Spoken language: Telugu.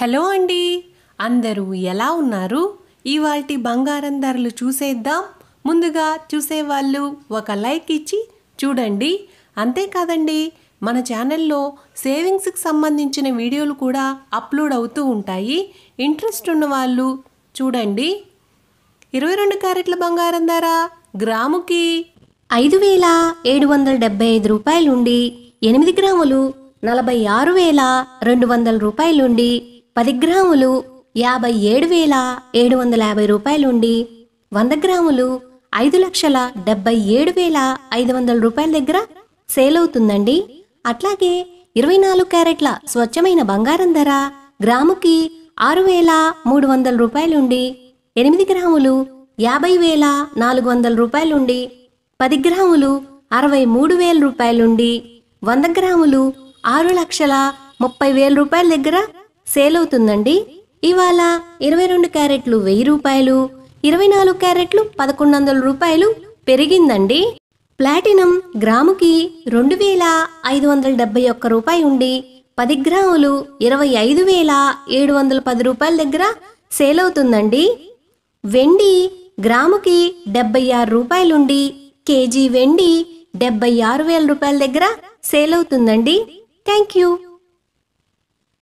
హలో అండి అందరూ ఎలా ఉన్నారు ఇవాల్టి బంగారం ధరలు చూసేద్దాం ముందుగా చూసేవాళ్ళు ఒక లైక్ ఇచ్చి చూడండి అంతేకాదండి మన ఛానల్లో సేవింగ్స్కి సంబంధించిన వీడియోలు కూడా అప్లోడ్ అవుతూ ఉంటాయి ఇంట్రెస్ట్ ఉన్నవాళ్ళు చూడండి ఇరవై రెండు క్యారెట్ల బంగారం ధర గ్రాముకి ఐదు వేల ఏడు వందల డెబ్బై ఐదు రూపాయలుండి ఎనిమిది గ్రాములు నలభై ఆరు వేల రెండు వందల రూపాయలుండి పది గ్రాములు యాభై ఏడు వేల ఏడు వందల యాభై రూపాయలుండి వంద గ్రాములు ఐదు లక్షల డెబ్బై ఏడు వేల ఐదు వందల రూపాయల దగ్గర సేల్ అవుతుందండి అట్లాగే ఇరవై నాలుగు క్యారెట్ల స్వచ్ఛమైన బంగారం ధర గ్రాముకి ఆరు వేల మూడు వందల రూపాయలుండి ఎనిమిది గ్రాములు యాభై వేల నాలుగు వందల రూపాయలుండి పది గ్రాములు అరవై మూడు వేల రూపాయలుండి వంద గ్రాములు ఆరు లక్షల ముప్పై వేల రూపాయల దగ్గర సేల్ అవుతుందండి ఇవాళ ఇరవై రెండు క్యారెట్లు వెయ్యి రూపాయలు ఇరవై నాలుగు క్యారెట్లు పదకొండు వందల రూపాయలు పెరిగిందండి ప్లాటినం గ్రాముకి రెండు వేల ఐదు వందల డెబ్బై ఒక్క రూపాయి ఉండి పది గ్రాములు ఇరవై ఐదు వేల ఏడు వందల పది రూపాయల దగ్గర సేల్ అవుతుందండి వెండి గ్రాముకి డెబ్బై ఆరు రూపాయలుండి కేజీ వెండి డెబ్బై ఆరు వేల రూపాయల దగ్గర సేల్ అవుతుందండి థ్యాంక్ యూ